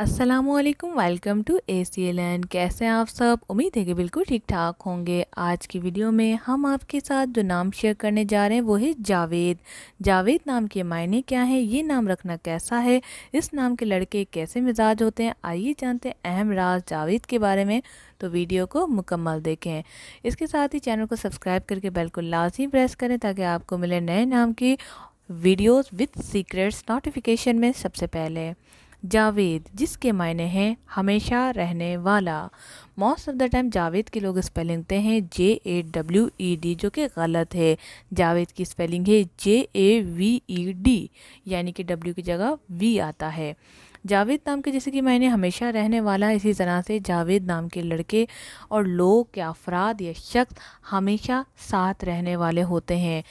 Aslam welcome to A C L N कैसे हैं आप सब उम्मीद है कि बिल्कुल ठीक ठाक होंगे आज की वीडियो में हम आपके साथ जो नाम शेयर करने जा रहे हैं वो है जावेद जावेद नाम के मायने क्या हैं ये नाम रखना कैसा है इस नाम के लड़के कैसे मिजाज होते हैं आइए जानते हैं अहम राज जावेद के बारे में तो वीडियो को मुकम्मल देखें इसके साथ ही चैनल को सब्सक्राइब करके बिल्कुल को प्रेस करें ताकि आपको मिले नए नाम की वीडियोज़ विथ सीक्रेट्स नोटिफिकेशन में सबसे पहले जावेद जिसके मायने हैं हमेशा रहने वाला most of the time Javed के लोग स्पेलिंग लिखते हैं जे ए डब्ल्यू ई डी जो कि गलत है जावेद की स्पेलिंग है जे ए वी ई डी यानी कि डब्ल्यू की जगह वी आता है जावेद नाम के जैसे कि मैंने हमेशा रहने वाला इसी तरह से जावेद नाम के लड़के और लोग या अफराद या शख्स हमेशा साथ रहने वाले होते हैं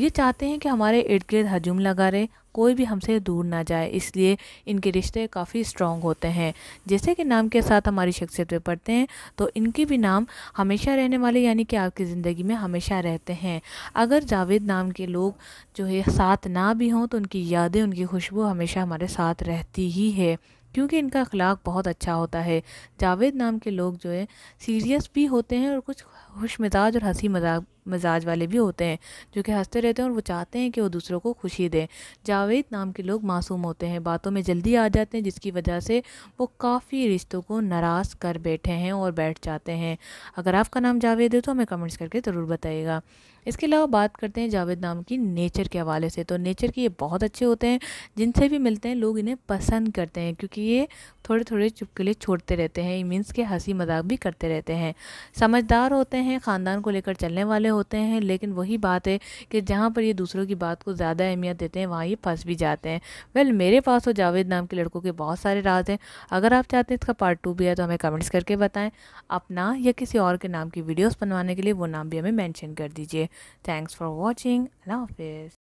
ये चाहते हैं कि हमारे इर्द गिर्द हजूम लगा रहे कोई भी हमसे दूर ना जाए इसलिए इनके रिश्ते काफ़ी स्ट्रॉन्ग होते हैं जैसे कि नाम के साथ हमारी शख्सियत पे पढ़ते हैं तो इनके भी नाम हमेशा रहने वाले यानी कि आपकी ज़िंदगी में हमेशा रहते हैं अगर जावेद नाम के लोग जो है साथ ना भी हों तो उनकी यादें उनकी खुशबू हमेशा हमारे साथ रहती ही है क्योंकि इनका अखलाक बहुत अच्छा होता है जावेद नाम के लोग जो है सीरियस भी होते हैं और कुछ खुश मिजाज और हंसी मजाक मिजाज वाले भी होते हैं जो कि हंसते रहते हैं और वो चाहते हैं कि वो दूसरों को खुशी दें जावेद नाम के लोग मासूम होते हैं बातों में जल्दी आ जाते हैं जिसकी वजह से वो काफ़ी रिश्तों को नाराज़ कर बैठे हैं और बैठ जाते हैं अगर आपका नाम जावेद है तो हमें कमेंट्स करके ज़रूर बताइएगा इसके अलावा बात करते हैं जावेद नाम की नेचर के हवाले से तो नेचर के ये बहुत अच्छे होते हैं जिनसे भी मिलते हैं लोग इन्हें पसंद करते हैं क्योंकि ये थोड़े थोड़े चुपके छोड़ते रहते हैं मीन्स के हंसी मजाक भी करते रहते हैं समझदार होते हैं ख़ानदान को लेकर चलने वाले होते हैं लेकिन वही बात है कि जहाँ पर ये दूसरों की बात को ज़्यादा अहमियत देते हैं वहाँ ये फंस भी जाते हैं वेल मेरे पास और तो जावेद नाम के लड़कों के बहुत सारे राज हैं अगर आप चाहते हैं इसका पार्ट टू भी है तो हमें कमेंट्स करके बताएं अपना या किसी और के नाम की वीडियोज़ बनवाने के लिए वो नाम भी हमें मैंशन कर दीजिए थैंक्स फॉर वॉचिंग अल्लाह हाफिज़